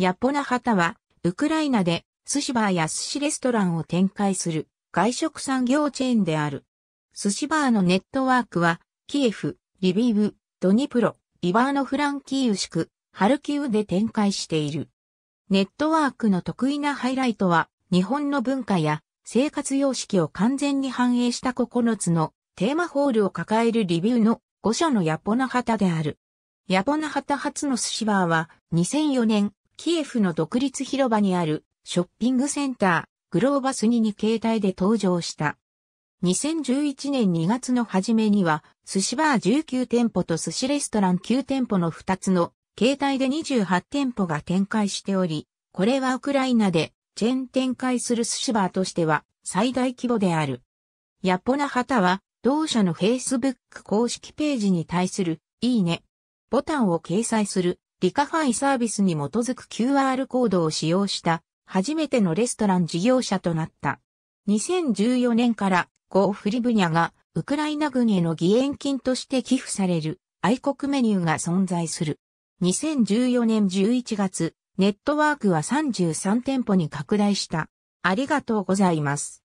ヤポナハタは、ウクライナで寿司バーや寿司レストランを展開する外食産業チェーンである。寿司バーのネットワークは、キエフ、リビウ、ドニプロ、リバーノフランキーウシク、ハルキウで展開している。ネットワークの得意なハイライトは、日本の文化や生活様式を完全に反映した9つのテーマホールを抱えるリビウの5社のヤポナハタである。ヤポナハタ初の寿司バーは2004年キエフの独立広場にあるショッピングセンター、グローバスにに携帯で登場した。2011年2月の初めには、寿司バー19店舗と寿司レストラン9店舗の2つの、携帯で28店舗が展開しており、これはウクライナで、チェーン展開する寿司バーとしては、最大規模である。ヤポナ旗は、同社の Facebook 公式ページに対する、いいね、ボタンを掲載するリカファイサービスに基づく QR コードを使用した初めてのレストラン事業者となった。2014年からゴーフリブニャがウクライナ軍への義援金として寄付される愛国メニューが存在する。2014年11月、ネットワークは33店舗に拡大した。ありがとうございます。